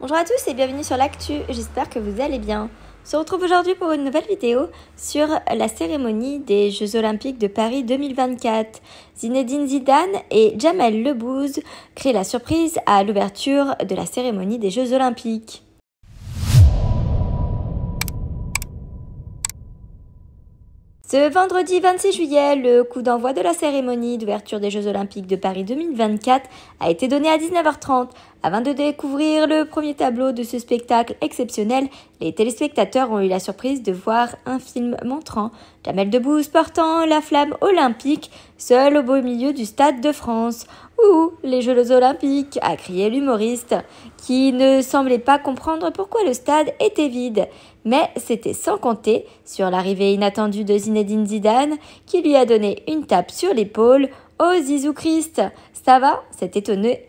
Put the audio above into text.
Bonjour à tous et bienvenue sur l'actu, j'espère que vous allez bien. On se retrouve aujourd'hui pour une nouvelle vidéo sur la cérémonie des Jeux Olympiques de Paris 2024. Zinedine Zidane et Jamel Lebouze créent la surprise à l'ouverture de la cérémonie des Jeux Olympiques. Ce vendredi 26 juillet, le coup d'envoi de la cérémonie d'ouverture des Jeux Olympiques de Paris 2024 a été donné à 19h30 avant de découvrir le premier tableau de ce spectacle exceptionnel, les téléspectateurs ont eu la surprise de voir un film montrant Jamel Debbouze portant la flamme olympique, seul au beau milieu du stade de France. Ouh, les Jeux olympiques a crié l'humoriste, qui ne semblait pas comprendre pourquoi le stade était vide. Mais c'était sans compter sur l'arrivée inattendue de Zinedine Zidane, qui lui a donné une tape sur l'épaule. Oh Zizou Christ, ça va C'est étonné